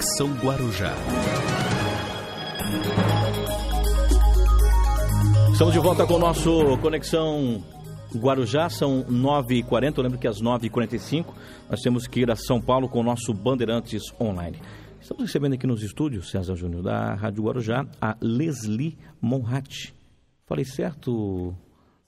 Conexão Guarujá. Estamos de volta com o nosso Conexão Guarujá, são 9h40. Eu lembro que às 9h45 nós temos que ir a São Paulo com o nosso Bandeirantes Online. Estamos recebendo aqui nos estúdios, César Júnior, da Rádio Guarujá, a Leslie Monratti. Falei certo,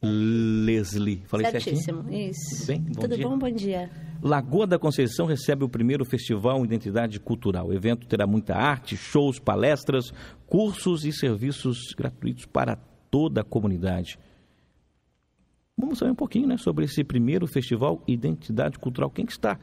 Leslie. Falei Certíssimo, isso. Tudo bem? Bom Tudo dia. bom? Bom dia. Lagoa da Conceição recebe o primeiro Festival Identidade Cultural. O evento terá muita arte, shows, palestras, cursos e serviços gratuitos para toda a comunidade. Vamos saber um pouquinho né, sobre esse primeiro Festival Identidade Cultural. Quem que está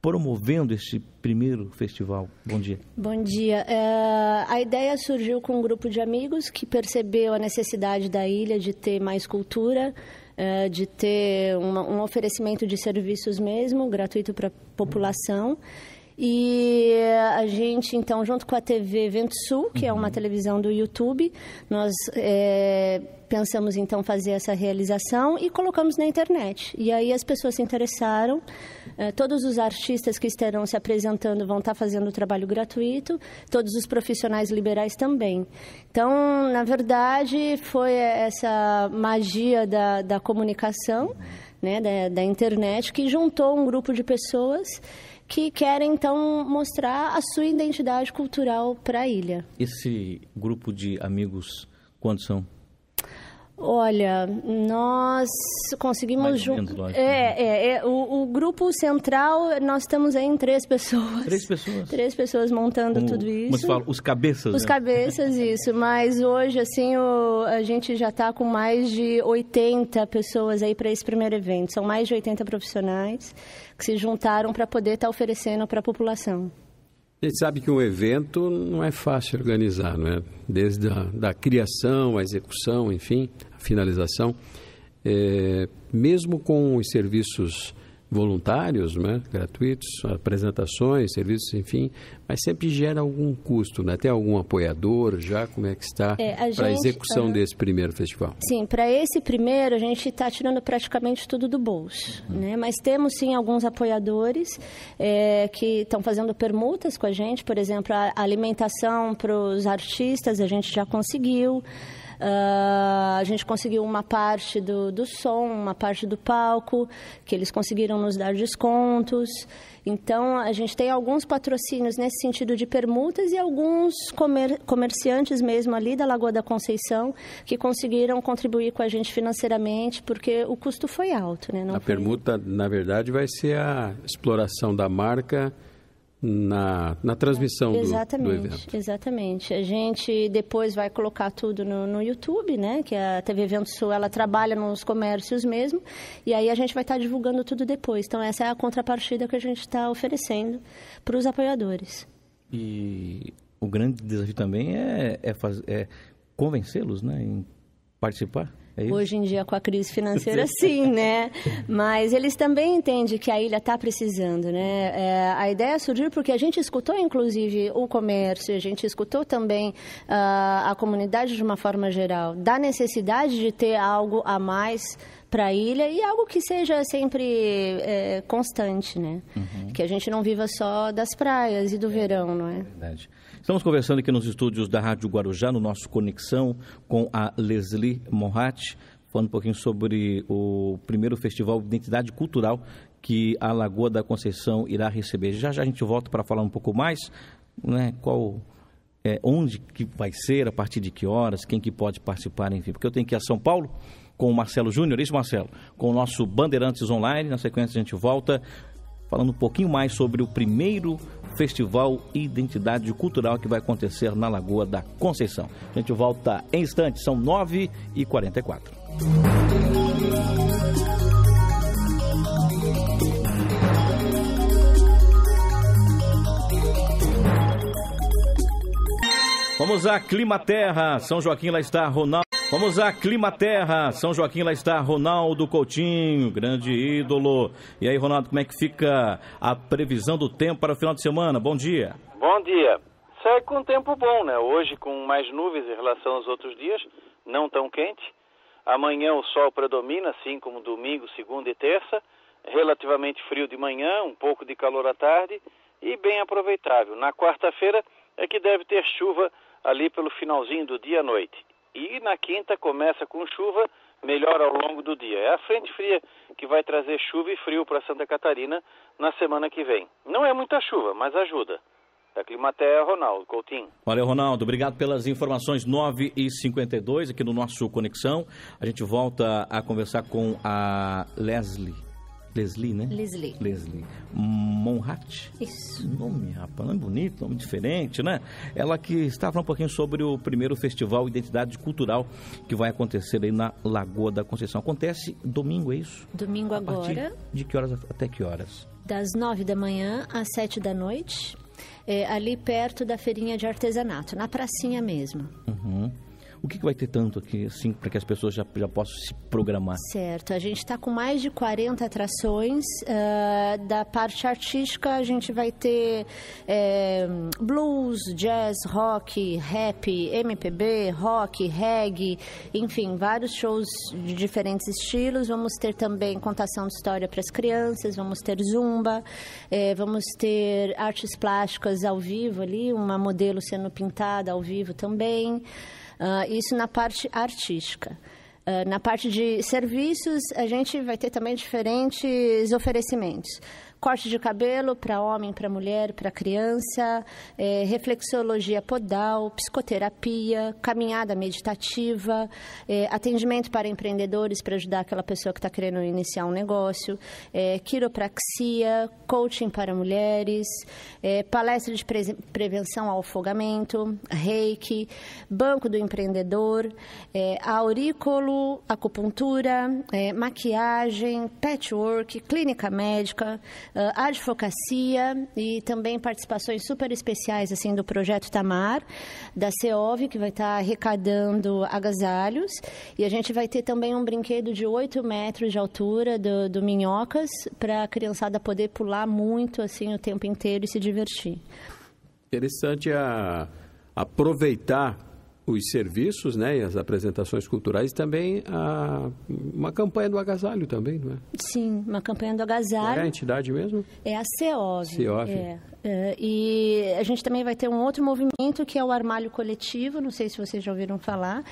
promovendo este primeiro festival? Bom dia. Bom dia. É, a ideia surgiu com um grupo de amigos que percebeu a necessidade da ilha de ter mais cultura, é, de ter uma, um oferecimento de serviços mesmo, gratuito para a população. E a gente, então, junto com a TV Vento Sul, que uhum. é uma uhum. televisão do YouTube, nós é, Pensamos então fazer essa realização e colocamos na internet. E aí as pessoas se interessaram. Eh, todos os artistas que estarão se apresentando vão estar fazendo o trabalho gratuito, todos os profissionais liberais também. Então, na verdade, foi essa magia da, da comunicação, né, da, da internet, que juntou um grupo de pessoas que querem então mostrar a sua identidade cultural para a ilha. Esse grupo de amigos, quantos são? Olha, nós conseguimos juntos. É, né? é, é o, o, grupo central nós estamos em três pessoas. Três pessoas. Três pessoas montando Como, tudo isso. Como se fala, os cabeças. Os né? cabeças isso. Mas hoje assim o, a gente já está com mais de 80 pessoas aí para esse primeiro evento. São mais de 80 profissionais que se juntaram para poder estar tá oferecendo para a população. A gente sabe que um evento não é fácil organizar, não é? Desde a da criação, a execução, enfim finalização, é, mesmo com os serviços voluntários, né, gratuitos, apresentações, serviços, enfim, mas sempre gera algum custo, né? Tem algum apoiador já? Como é que está é, a para a execução tá- desse primeiro festival? Sim, para esse primeiro a gente está tirando praticamente tudo do bolso, uhum. né? Mas temos sim alguns apoiadores é, que estão fazendo permutas com a gente, por exemplo, a alimentação para os artistas a gente já conseguiu. Ah, a gente conseguiu uma parte do, do som, uma parte do palco, que eles conseguiram nos dar descontos. Então, a gente tem alguns patrocínios nesse sentido de permutas e alguns comer, comerciantes mesmo ali da Lagoa da Conceição que conseguiram contribuir com a gente financeiramente, porque o custo foi alto. Né? Não a foi... permuta, na verdade, vai ser a exploração da marca na, na transmissão exatamente, do, do evento. Exatamente. A gente depois vai colocar tudo no, no YouTube, né? Que a TV Vento Sul, ela trabalha nos comércios mesmo. E aí a gente vai estar tá divulgando tudo depois. Então, essa é a contrapartida que a gente está oferecendo para os apoiadores. E o grande desafio também é, é, é convencê-los, né? Em participar. É Hoje em dia, com a crise financeira, sim, né? Mas eles também entendem que a ilha está precisando, né? É, a ideia surgiu porque a gente escutou, inclusive, o comércio, a gente escutou também uh, a comunidade de uma forma geral, da necessidade de ter algo a mais para a ilha e algo que seja sempre é, constante, né? Uhum. Que a gente não viva só das praias e do é, verão, não é? Verdade. Estamos conversando aqui nos estúdios da Rádio Guarujá, no nosso Conexão com a Leslie Morat, falando um pouquinho sobre o primeiro festival de identidade cultural que a Lagoa da Conceição irá receber. Já já a gente volta para falar um pouco mais, né? Qual é, onde que vai ser, a partir de que horas, quem que pode participar, enfim, porque eu tenho que ir a São Paulo com o Marcelo Júnior. Isso, Marcelo, com o nosso Bandeirantes Online. Na sequência, a gente volta falando um pouquinho mais sobre o primeiro Festival Identidade Cultural que vai acontecer na Lagoa da Conceição. A gente volta em instantes, são 9h44. Vamos a Clima Terra. São Joaquim lá está Ronaldo. Vamos a Clima Terra, São Joaquim, lá está Ronaldo Coutinho, grande ídolo. E aí, Ronaldo, como é que fica a previsão do tempo para o final de semana? Bom dia. Bom dia. Segue com tempo bom, né? Hoje com mais nuvens em relação aos outros dias, não tão quente. Amanhã o sol predomina, assim como domingo, segunda e terça. Relativamente frio de manhã, um pouco de calor à tarde e bem aproveitável. Na quarta-feira é que deve ter chuva ali pelo finalzinho do dia à noite. E na quinta começa com chuva, melhora ao longo do dia. É a frente fria que vai trazer chuva e frio para Santa Catarina na semana que vem. Não é muita chuva, mas ajuda. Da Climatea, Ronaldo Coutinho. Valeu, Ronaldo. Obrigado pelas informações. 9 e 52 aqui no nosso Conexão. A gente volta a conversar com a Leslie Leslie, né? Leslie. Leslie Monrat. Isso. Nome, rapaz, nome bonito, nome diferente, né? Ela que está falando um pouquinho sobre o primeiro festival Identidade Cultural que vai acontecer aí na Lagoa da Conceição. Acontece domingo, é isso? Domingo A agora. De que horas até que horas? Das nove da manhã às sete da noite, é, ali perto da feirinha de artesanato, na pracinha mesmo. Uhum. O que, que vai ter tanto aqui, assim, para que as pessoas já, já possam se programar? Certo. A gente está com mais de 40 atrações. Uh, da parte artística, a gente vai ter é, blues, jazz, rock, rap, MPB, rock, reggae, enfim, vários shows de diferentes estilos. Vamos ter também contação de história para as crianças, vamos ter zumba, é, vamos ter artes plásticas ao vivo ali, uma modelo sendo pintada ao vivo também. Uh, isso na parte artística. Uh, na parte de serviços, a gente vai ter também diferentes oferecimentos corte de cabelo para homem, para mulher, para criança, é, reflexologia podal, psicoterapia, caminhada meditativa, é, atendimento para empreendedores para ajudar aquela pessoa que está querendo iniciar um negócio, é, quiropraxia, coaching para mulheres, é, palestra de pre prevenção ao afogamento, reiki, banco do empreendedor, é, aurículo, acupuntura, é, maquiagem, patchwork, clínica médica, eh, advocacia e também participações super especiais assim do projeto Tamar, da CEOV, que vai estar arrecadando agasalhos. E a gente vai ter também um brinquedo de 8 metros de altura do, do Minhocas para a criançada poder pular muito assim o tempo inteiro e se divertir. Interessante a aproveitar os serviços né, e as apresentações culturais também a, uma campanha do agasalho também, não é? Sim, uma campanha do agasalho. É a entidade mesmo? É a CEOV. CEOV. É, é, e a gente também vai ter um outro movimento que é o armário coletivo, não sei se vocês já ouviram falar,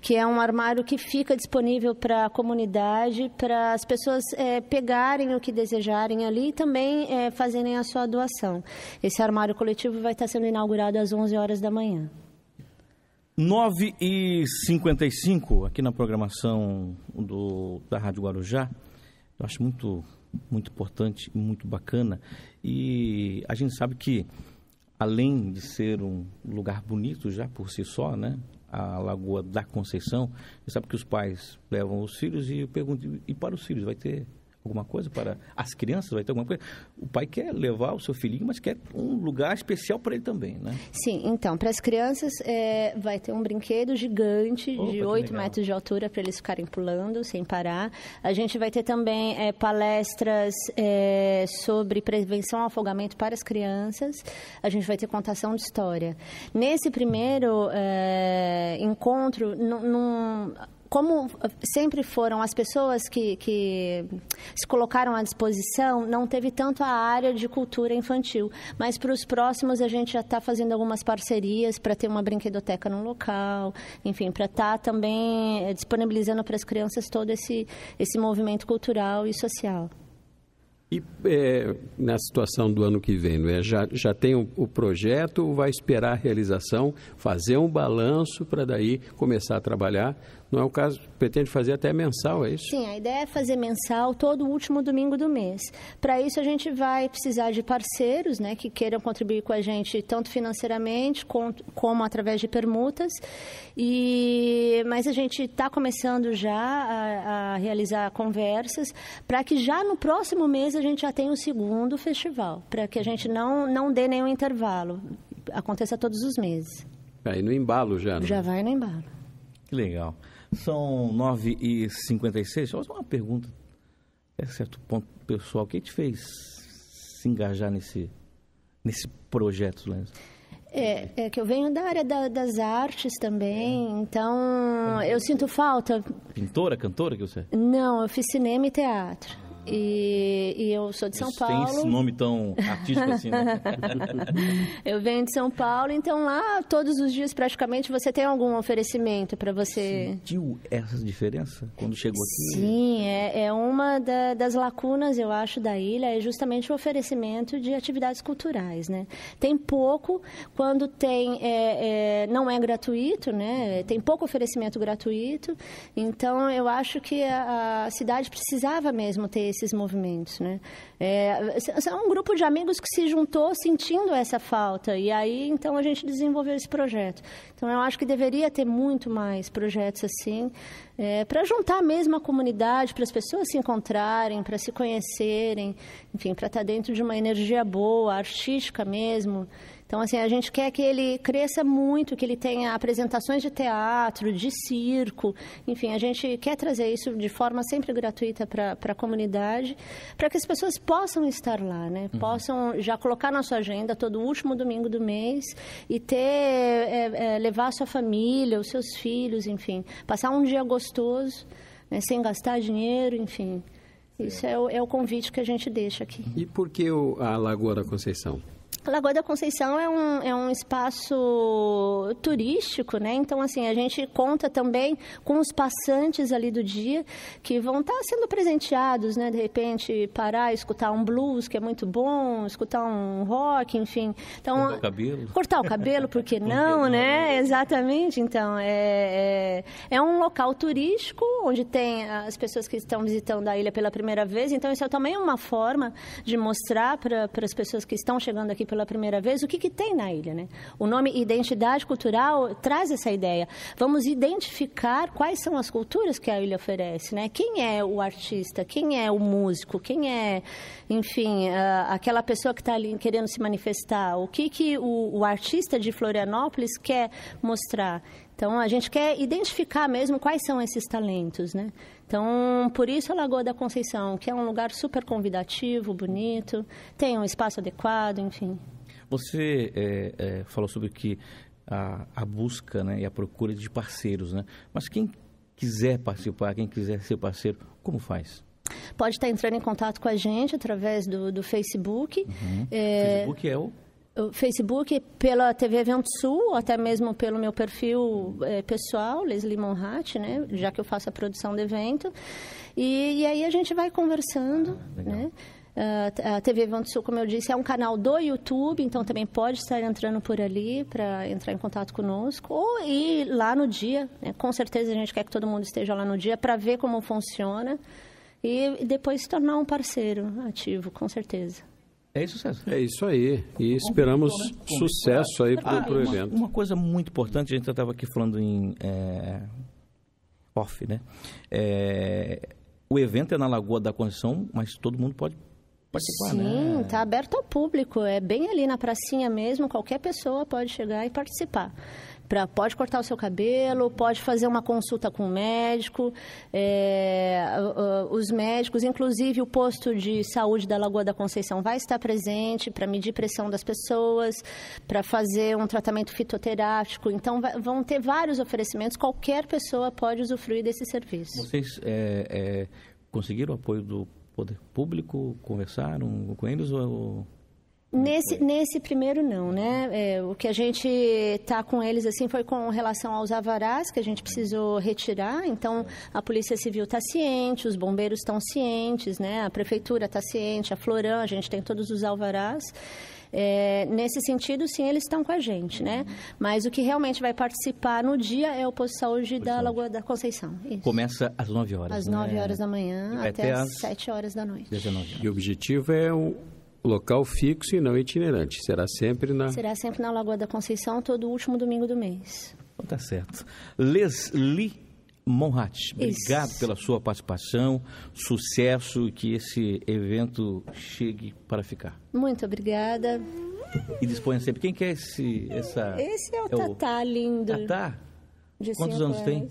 que é um armário que fica disponível para a comunidade, para as pessoas é, pegarem o que desejarem ali e também é, fazerem a sua doação. Esse armário coletivo vai estar sendo inaugurado às 11 horas da manhã. 9 e 55 aqui na programação do, da Rádio Guarujá. Eu acho muito, muito importante e muito bacana. E a gente sabe que, além de ser um lugar bonito já por si só, né? A Lagoa da Conceição, a gente sabe que os pais levam os filhos e eu pergunto, e para os filhos, vai ter alguma coisa para as crianças, vai ter alguma coisa. O pai quer levar o seu filhinho, mas quer um lugar especial para ele também, né? Sim, então, para as crianças é, vai ter um brinquedo gigante Opa, de 8 metros de altura para eles ficarem pulando sem parar. A gente vai ter também é, palestras é, sobre prevenção ao afogamento para as crianças. A gente vai ter contação de história. Nesse primeiro é, encontro, não como ah, sempre foram as pessoas que, que, se colocaram à disposição, não teve tanto a área de cultura infantil. Mas para os próximos, a gente já está fazendo algumas parcerias para ter uma brinquedoteca no local, enfim, para estar tá também eh, disponibilizando para as crianças todo esse, esse movimento cultural e social. E é, na situação do ano que vem, é? já, já tem o, o projeto ou vai esperar a realização, fazer um balanço para daí começar a trabalhar? Não é o caso, pretende fazer até mensal, é isso? Sim, a ideia é fazer mensal todo último domingo do mês. Para isso, a gente vai precisar de parceiros né, que queiram contribuir com a gente, tanto financeiramente com, como através de permutas. E, mas a gente está começando já a, a realizar conversas para que já no próximo mês a gente já tem o segundo festival, para que a gente não, não dê nenhum intervalo. Aconteça todos os meses. Aí tá, no embalo já, né? Já vai no embalo. Que legal. São 9h56. Só uma pergunta, é certo ponto pessoal. O que te fez se engajar nesse, nesse projeto, Lenz? É, é, que eu venho da área da, das artes também, é. então é é? eu sinto falta. Pintora, cantora que você? É? Não, eu fiz cinema e teatro. E, e, eu sou de São Isso, Paulo. Tem esse nome tão artístico assim, né? eu venho de São Paulo, então lá todos os dias praticamente você tem algum oferecimento para você. Sentiu essa diferença quando chegou aqui? Sim, é, é uma da, das lacunas, eu acho, da ilha, é justamente o oferecimento de atividades culturais, né? Tem pouco, quando tem, é, é, não é gratuito, né? Tem pouco oferecimento gratuito, então eu acho que a, a cidade precisava mesmo ter esses movimentos, né? É, é, um grupo de amigos que se juntou sentindo essa falta e aí então a gente desenvolveu esse projeto. Então eu acho que deveria ter muito mais projetos assim é, para juntar mesmo a comunidade, para as pessoas se encontrarem, para se conhecerem, enfim, para estar tá dentro de uma energia boa, artística mesmo. Então, assim, a gente quer que ele cresça muito, que ele tenha apresentações de teatro, de circo, enfim, a gente quer trazer isso de forma sempre gratuita para a comunidade, para que as pessoas possam estar lá, né? Uhum. Possam já colocar na sua agenda todo último domingo do mês e ter, é, é, levar a sua família, os seus filhos, enfim, passar um dia gostoso, né? sem gastar dinheiro, enfim. Isso é o, é o, convite que a gente deixa aqui. E por que o, a Lagoa da Conceição? Lagoa da Conceição é um, é um espaço turístico, né? Então, assim, a gente conta também com os passantes ali do dia que vão estar tá sendo presenteados, né? De repente, parar, escutar um blues, que é muito bom, escutar um rock, enfim. Então, cortar o cabelo. Cortar o cabelo, por que não, né? né? Exatamente. Então, é, é, é, um local turístico onde tem as pessoas que estão visitando a ilha pela primeira vez. Então, isso é também uma forma de mostrar para as pessoas que estão chegando aqui pela primeira vez o que, que tem na ilha. Né? O nome identidade cultural traz essa ideia. Vamos identificar quais são as culturas que a ilha oferece. Né? Quem é o artista? Quem é o músico? Quem é, enfim, ah, aquela pessoa que está ali querendo se manifestar? O que, que o, o artista de Florianópolis quer mostrar? Então, a gente quer identificar mesmo quais são esses talentos, né? Então, por isso a Lagoa da Conceição, que é um lugar super convidativo, bonito, tem um espaço adequado, enfim. Você é, é, falou sobre que a, a busca né, e a procura de parceiros, né? Mas quem quiser participar, quem quiser ser parceiro, como faz? Pode estar entrando em contato com a gente através do, do Facebook. Uhum. É... O Facebook é o Facebook, pela TV Evento Sul, ou até mesmo pelo meu perfil é, pessoal, Leslie Monhat, né? Já que eu faço a produção do evento. E, e aí a gente vai conversando, ah, né? Uh, a TV Evento Sul, como eu disse, é um canal do YouTube, então também pode estar entrando por ali para entrar em contato conosco. Ou ir lá no dia, né? com certeza a gente quer que todo mundo esteja lá no dia para ver como funciona e depois se tornar um parceiro ativo, com certeza. É isso, César? É isso aí. E esperamos né? sucesso aí para ah, o evento. Uma coisa muito importante, a gente estava aqui falando em é, off, né? É, o evento é na Lagoa da Conceição, mas todo mundo pode participar, Sim, né? Sim, está aberto ao público. É bem ali na pracinha mesmo, qualquer pessoa pode chegar e participar. Pra, pode cortar o seu cabelo, pode fazer uma consulta com o médico. É, os médicos, inclusive o posto de saúde da Lagoa da Conceição, vai estar presente para medir pressão das pessoas, para fazer um tratamento fitoterápico. Então, vai, vão ter vários oferecimentos. Qualquer pessoa pode usufruir desse serviço. Vocês é, é, conseguiram o apoio do poder público? Conversaram com eles ou Nesse, nesse primeiro não, né? É, o que a gente está com eles assim foi com relação aos avarás que a gente precisou retirar. Então a Polícia Civil está ciente, os bombeiros estão cientes, né? A prefeitura está ciente, a Floran, a gente tem todos os alvarás. É, nesse sentido, sim, eles estão com a gente, né? Mas o que realmente vai participar no dia é o posto de saúde posto da Lagoa da Conceição. Isso. Começa às 9 horas. Às 9 né? horas da manhã até, até às 7 horas da noite. 19 horas. E o objetivo é o local fixo e não itinerante. Será sempre na. Será sempre na Lagoa da Conceição, todo último domingo do mês. Oh, tá certo. Leslie Monrat, obrigado Isso. pela sua participação, sucesso e que esse evento chegue para ficar. Muito obrigada. E disponha sempre. Quem quer é esse? Essa, esse é o é Tatá, lindo. Tatá? Quantos anos anos tem?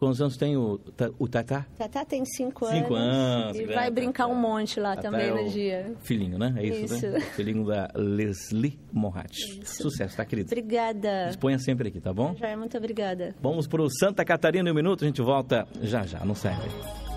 Quantos anos tem o, o Tatá? Tatá tem cinco, cinco anos. anos e vai brincar tá. um monte lá também é no dia. Filhinho, né? É isso, né? isso. né? Filhinho da Leslie Moratti. Sucesso, tá, querido? Obrigada. Disponha sempre aqui, tá bom? Já, muito obrigada. Vamos pro Santa Catarina em um minuto, a gente volta já já, não serve.